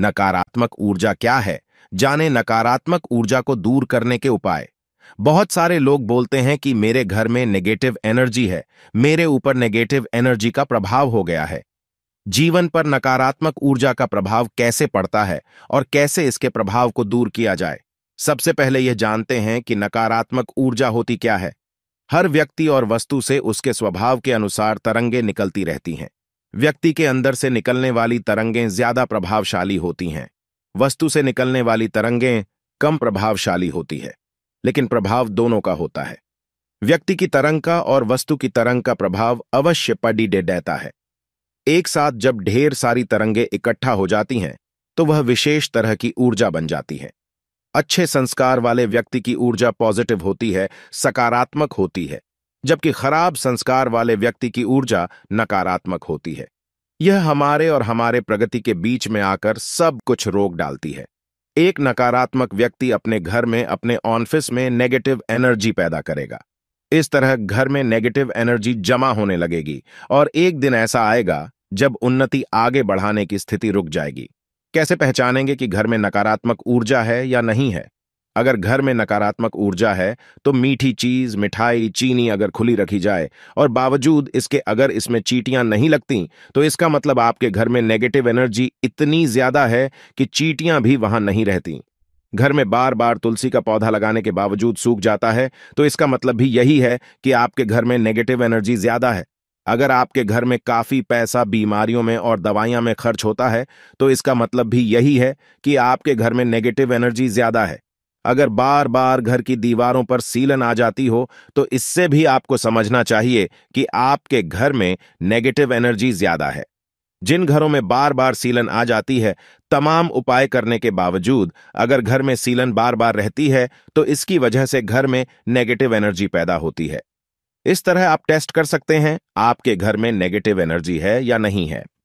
नकारात्मक ऊर्जा क्या है जाने नकारात्मक ऊर्जा को दूर करने के उपाय बहुत सारे लोग बोलते हैं कि मेरे घर में नेगेटिव एनर्जी है मेरे ऊपर नेगेटिव एनर्जी का प्रभाव हो गया है जीवन पर नकारात्मक ऊर्जा का प्रभाव कैसे पड़ता है और कैसे इसके प्रभाव को दूर किया जाए सबसे पहले यह जानते हैं कि नकारात्मक ऊर्जा होती क्या है हर व्यक्ति और वस्तु से उसके स्वभाव के अनुसार तरंगे निकलती रहती हैं व्यक्ति के अंदर से निकलने वाली तरंगें ज्यादा प्रभावशाली होती हैं वस्तु से निकलने वाली तरंगें कम प्रभावशाली होती है लेकिन प्रभाव दोनों का होता है व्यक्ति की तरंग का और वस्तु की तरंग का प्रभाव अवश्य पडी डे डहता है एक साथ जब ढेर सारी तरंगें इकट्ठा हो जाती हैं तो वह विशेष तरह की ऊर्जा बन जाती है अच्छे संस्कार वाले व्यक्ति की ऊर्जा पॉजिटिव होती है सकारात्मक होती है जबकि खराब संस्कार वाले व्यक्ति की ऊर्जा नकारात्मक होती है यह हमारे और हमारे प्रगति के बीच में आकर सब कुछ रोक डालती है एक नकारात्मक व्यक्ति अपने घर में अपने ऑफिस में नेगेटिव एनर्जी पैदा करेगा इस तरह घर में नेगेटिव एनर्जी जमा होने लगेगी और एक दिन ऐसा आएगा जब उन्नति आगे बढ़ाने की स्थिति रुक जाएगी कैसे पहचानेंगे कि घर में नकारात्मक ऊर्जा है या नहीं है अगर घर में नकारात्मक ऊर्जा है तो मीठी चीज मिठाई चीनी अगर खुली रखी जाए और बावजूद इसके अगर इसमें चीटियां नहीं लगती तो इसका मतलब आपके घर में नेगेटिव एनर्जी इतनी ज्यादा है कि चीटियां भी वहां नहीं रहती घर में बार बार तुलसी का पौधा लगाने के बावजूद सूख जाता है तो इसका मतलब भी यही है कि आपके घर में नेगेटिव एनर्जी ज्यादा है अगर आपके घर में काफी पैसा बीमारियों में और दवाइयां में खर्च होता है तो इसका मतलब भी यही है कि आपके घर में नेगेटिव एनर्जी ज्यादा है अगर बार बार घर की दीवारों पर सीलन आ जाती हो तो इससे भी आपको समझना चाहिए कि आपके घर में नेगेटिव एनर्जी ज्यादा है जिन घरों में बार बार सीलन आ जाती है तमाम उपाय करने के बावजूद अगर घर में सीलन बार बार रहती है तो इसकी वजह से घर में नेगेटिव एनर्जी पैदा होती है इस तरह आप टेस्ट कर सकते हैं आपके घर में नेगेटिव एनर्जी है या नहीं है